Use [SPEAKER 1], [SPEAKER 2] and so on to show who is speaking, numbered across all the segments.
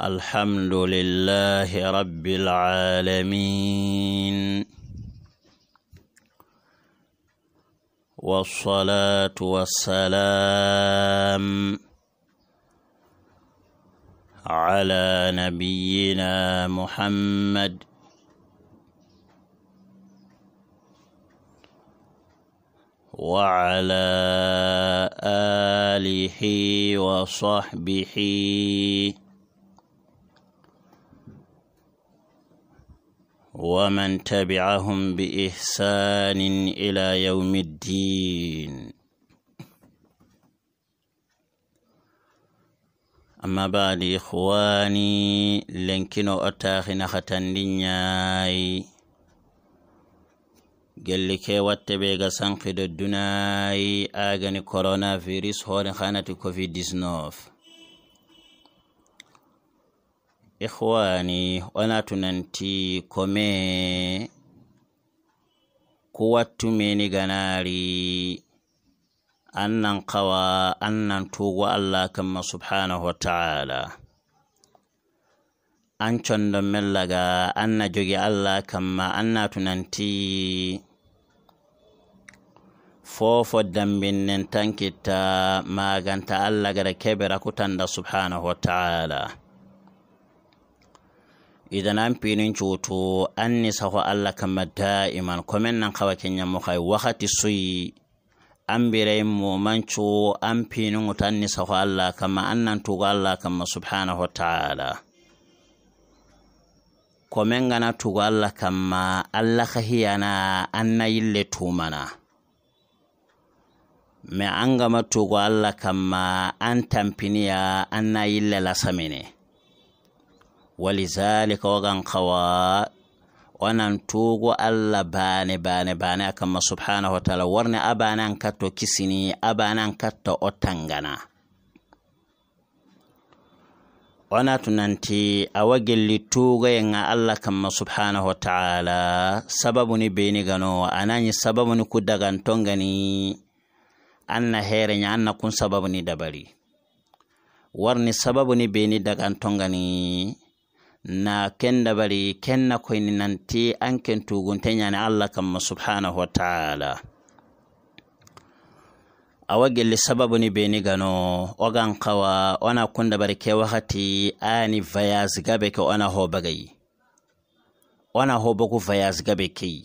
[SPEAKER 1] الحمد لله رب العالمين والصلاة والسلام على نبينا محمد وعلى آله وصحبه ومن تبعهم بإحسان إلى يوم الدين أما بعد إخواني لنكنو أتاخنا ختن لنياي gelli ke watte ɓe ga sankiɗo a gani corona virus hoore hanati covid 19 ikhwani wanatunantikome kuwattumeni ganari annan kawa annan tugo allah kamma subhanahu wa ta'ala an condon mellaga anna jogi allah kamma anna tunanti fofo dambinnen tankitta maganta allah gada kebera kutanda subhanahu wa ta'ala idan an finin cuto an nisa ko allah kama da'iman komen nan kawa kenya mukai wakati suyi an bire mu manco an finin wuta an nisa ko allah kama an nan tuga allah kama subhanahu wa ta'ala komen gana tuga allah kama allah ka hiyana an na yille tumana me an gama tuga allah kama an tampiniya an na yille lasamine walizalika wagan kawa wannan tugu allah bane bane bane ma subhanahu wa taala warne abanan katto kisini abanan katto otangana wana ona tunanti awa gelli tugoye nga allah ma subhanahu wa taala ni beni gano sababu ni ku dagantongani anna herenya anna kun sababu ni dabari warni ni beni dagantongani na kenda bari kenna koyni nanti anken ta ñani allah kamma subhanahu wa taala awa gelli bai beni gano ogan kawa ona kunda bari ke wakati ani vayas gabe ke ona hobagayi ona hobagu vayas gabe keyi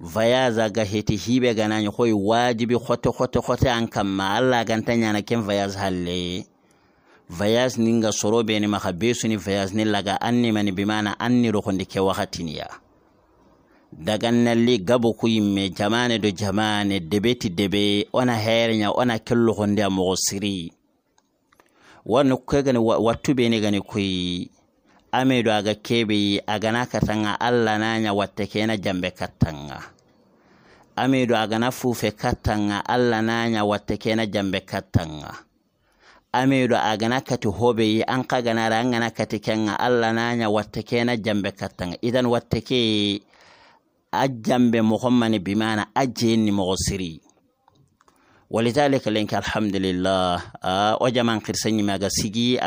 [SPEAKER 1] vayaza ga heti hibe ni koy wajibi hoto hoto hoto an kamma allah ganta ñana ken vayas halle vayas ninga soro beni maxa besuni vayas ni laga anni mani bimana anni ni roxondi ke waxatiniya dagannalli gabo ku jamane do jamane debeti debe ona hereña ona kello a moxo siri wani kegani wattu beni gani kuyi ame aga kebe agana katanga alla nanya watekena jambe katanga ame do agana fufe katanga alla nanya watte kena jambe katanga a gana kati yi an gana ra gana kati kenga allah naya ke na jambe kattanga idan ke a jambe bi mana aje ni mogo siri walidalika lenki alhamdulillah a o jaman kirseñimi aga sigi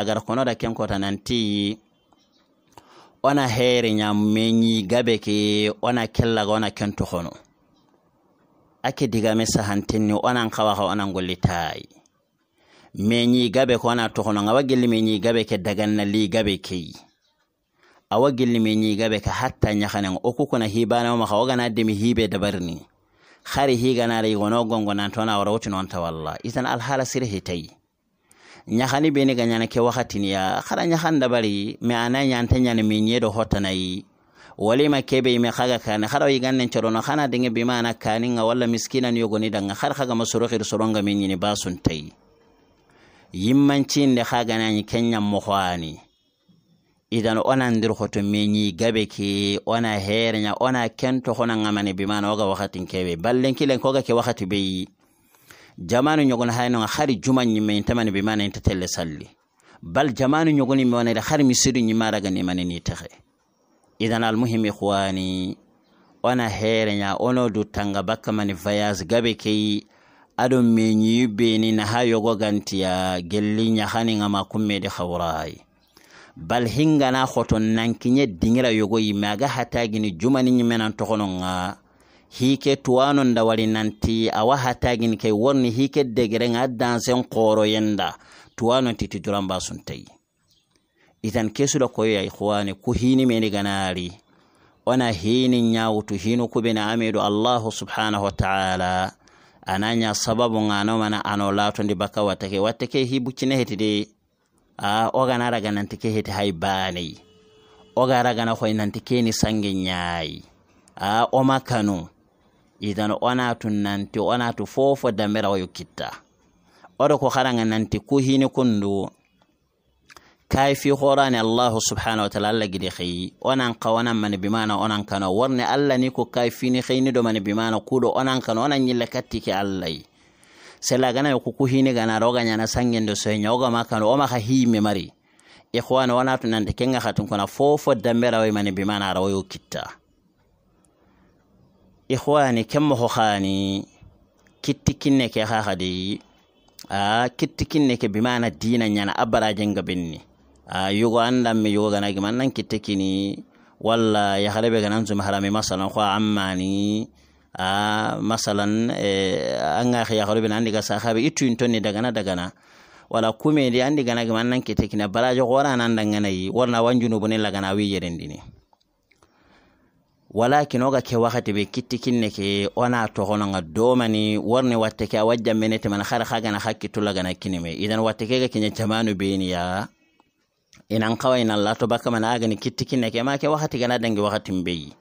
[SPEAKER 1] ken kota nan nanti ona nya menyi gabe ke ona ga ona hono ake diga digame sahantenni onan kawaha onan gollitayi menyi gabe ko ana tohono nga wagili menyi gabe ke daganna li gabe keyi awa gelli menyi gabe ka hatta ñahanen o kukuna hibanamama ka wogana demi hibe dabarni hari higanara igono gongo nantona awara wotinonta walla itan alhala sire hitayi ñahani beni ga ñana ke wakatiniya hara ñahan dabari mi ana ñanta ñani mi yi wali walima kebe ime kaga yi hara yigannen corono hana dinge bima ana kaninga wala miskinan yogoni danga har kaga masurohir soronga min ñini basuntayi yimmancin da ha ganani kenyan mohwani idan ona ndir hoto menyi gabe ke ona hernya ona kento hona mani bimana waga wakati nkewe ballen kilen nkoga ke wakati beyi jamanu hainu nga hari juma nyimme tamani bimana inta salli bal jamanu nyogon mi wona hari misidu nyimara gani maneni nitake idan almuhim ikhwani ona hernya ono dutanga tanga bakka mani vayaz gabe ke aɗum min yibbinina ha yogogantiya gelli yahaniga ma de khawrai bal na khoton nankinye dingira yogo yimme aga hatagini jumani yimenan nga hike da dawari nanti awa hatagini kay woni hike degerega dansen yenda tuwano titi duranba suntei itan kesuɗa koyoya ihwani ku hini meni ganari ona hini nyawutu hinu kubina amedu allahu subhanahu wa taala ananya sababu ngano mana ano ndi baka watake watake hibu chine heti de a oga naraga nantike nanti ke heti haibani oga raga na hoy nanti ni sange nyai a o makanu idan ona tu nanti ona tu fofo damera wayo kitta odo ko haranga nanti ku kundu kaifi horani allahu subhanahu wa ta'ala alla gidi khayi onan ka onan mani bimana onan kano warni alla ni ko kaifi ni khayni do mani bimana kudo onan kano onan nyilla katti ke allai sela gana ko ku hini gana roga nyana sangendo so nyoga makano o maka himi mari ikhwan wana tunande kenga khatun kona fofo dambera way mani bimana rawayo kitta ikhwani kemmo ho khani kitti kinne ke ha hadi a kitti kinne ke bimana dina nyana abaraje benni yogo an lamme yogo gana gima an nan kitte kini walla yaharebe ganan zum harami masalan ko an a masalan e, an ga yaharebe na nan diga sahabe itu in na daga na wala kume di an diga na gima an nan kitte kina jo wara nan dangana yi warna wanjunu bune na wi yerendini walakin oga ke wakati be kitti kinne ke ona togononga domani warni watte ke a menete man hakki tulaga na kinime idan watte kega kiña camanu beniya inan kawai na lato baka mana agani kitti kinne ke ma ke wakati gana dangi wakati mbeyi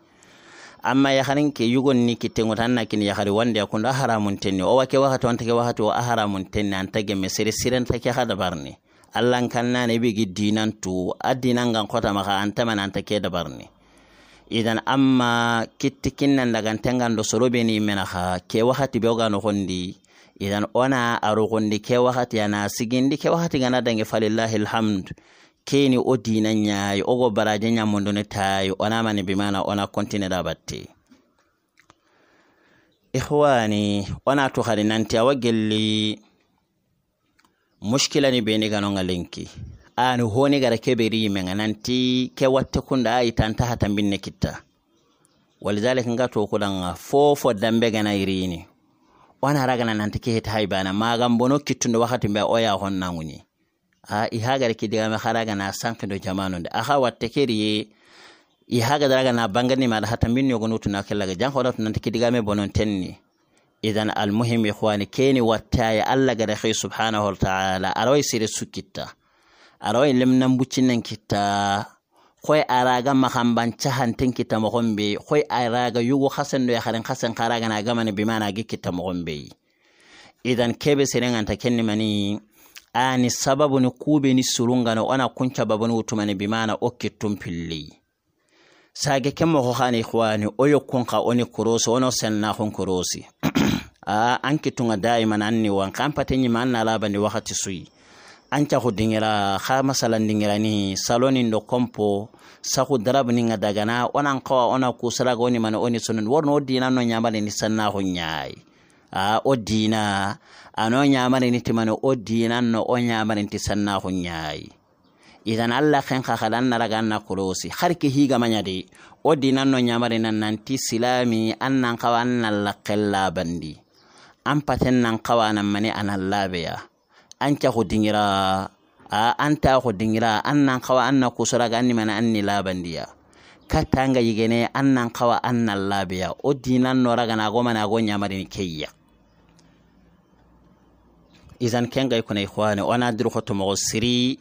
[SPEAKER 1] amma yaharin ke yugon ni tengu ta anna kini yahari wanda ya a haramun tenni o wake wakati wante ke wakati wa haramun tenni an tage me sere siren take hada barni allan kanna ne bigi dinan tu dinan gan kota maka antama nan ke da barni idan amma kittikin nan daga tangan da soro ni mena ha ke wakati be ga no hondi idan ona aro hondi ke wakati yana sigindi ke wakati gana dange falillahi alhamd keni o dina ñaayi ogo baraje ñammondone taayi onamani bimana ona da batte ikhwani ona to khali nanti awa ni mushkilani ni ganonga lenki ani honi gara keberi yimenga nanti ke watte kunda ayi tanta binne kitta walidhalik nga to kudanga fofo dambe gana irini ona ragana nanti ke hita haybana magambono kittunde wakati mbe oya nguni a na kidigame haragana jamanu da aha watte keriye ihagadaraga bangani da hata min minni yogonutuna kellaga janhoɗatunante kidigame bonon tenni idan almuhim ihwani keni ya allah da hi subhanahu wa taala kitta sire sukkitta arawai lemnan buccinan kitta koy araga mahamban cahanten kitta mogonbe koy araga yugo hasenɗo yaharen hasen haragana gamani mana gi kitta mogonbeyi idan kebe serenganta kenni mani ani sababu ni ni kube surunga sababuni kuɓeni surungana ona kuncababoni wutumani bimana o kittum sage kemo kukani gane ikhwani oyo kunka oni kurosi ono selnahon kurosi Anki tunga daima na an niwan kan pate nyima an nalabani wakati sui. Ancha kudingira, dingira sala ndingira ni saloni ndo kompo saku darabu darabninga dagana onan nkawa, ona kusaraga oni mana oni sunu, worno odi nano nyambali nyamale ni sannaho nyayi Ah, a o dina ano ñamariniti mani o dinan no o ñamarinti sanna hu ñaayi idan allah ken kakalan naragan na kulosi har ke higamayadi o dinan no ñamarinan nanti silami an nan kawa an nan lakken labandi an paten nan kawa nan mani anan labeya an cahu dingira a an tahu dingira an nan kawa an na kusoraga anni mani an ni labandiya katanga yigene an nan kawa an nan labeya o dinan noragana agomana ago ñamarini keyya izan kengai kuna ikhwani ona dirko tumogo siri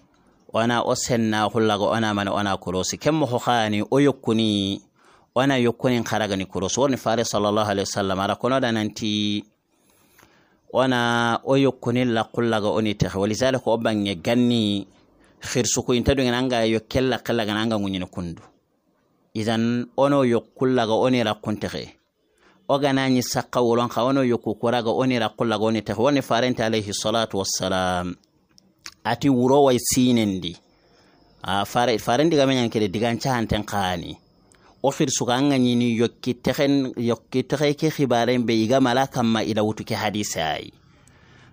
[SPEAKER 1] ona o senna hullago ona mana ona kulosi kemmo hohani o yokkuni ona yokkunin ni kulosi worni fare sallallahu alaihi wasallam ara da nanti ona o la lakkullaga oni tehe walizalika o bange ganni hirsuku inta dungen anga kella kallagan anga ŋuñini kundu izan ono yokkullaga oni la tehe oganañi sakka wolon ka wono yokku kuraga oni rakkullaga oni tah woni farente alayhi salatu wassalam ati wuro wuroway sinendi a ah, fare farendiga meñan kede digancahanten kaani o fir suka an ni ñini yokki texen yokki texe ke xibaren be iga mala kamma ila wutu ke hadisayi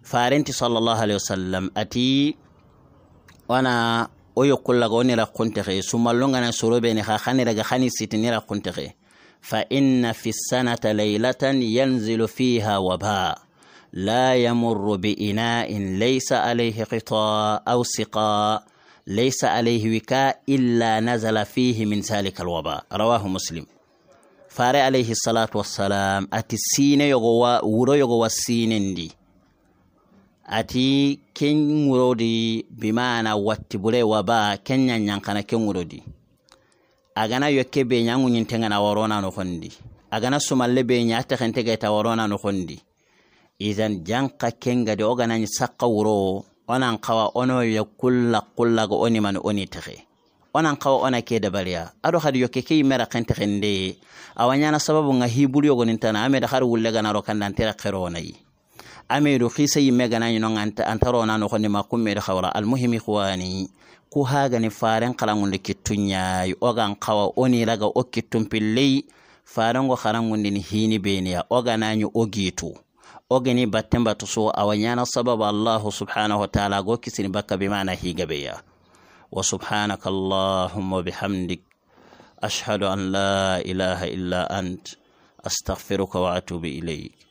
[SPEAKER 1] farenti sallallahu alayhi wasallam ati wana ra wo yokkullaga woni rakkuntexe sumallongana sorobene xa xaniraga xani sitini ra rakkuntexe فإن في السنة ليلة ينزل فيها وباء لا يمر بإناء ليس عليه قطاء أو سقاء ليس عليه وكاء إلا نزل فيه من ذلك الوباء رواه مسلم فاري عليه الصلاة والسلام أتي السين يغوى ورو يغوى السين دي أتي كن ورودي بمعنى واتبولي وباء كن ينكن كن ورودي gana yokke be ñangu ñintengana worona a agana sumalle be ta warona no kondi idan janka kengadi ogana ni sakka wuro onan kawa ono ya kulla go oni man oni tege onan kawa ona ke bariya ado hadi yake ke yimera a awa na sababu nga tana ame da har wulle ganaro kandantere xeronayi ni no nganta antaro na no kondi ma kummedo xawra almuhimi khwani ku hagani faren karangundi ya yayi ogan kawa oni raga o kittun pilley farengo ni hini beniya oganañi tu ogani batten batu so awa ñana sababu allahu subhanahu wa taala go kisini bakka be mana higabeya wa subhanaka allahumma bihamdik ashhadu an la ilaha illa ant astaghfiruka wa atubu ilayk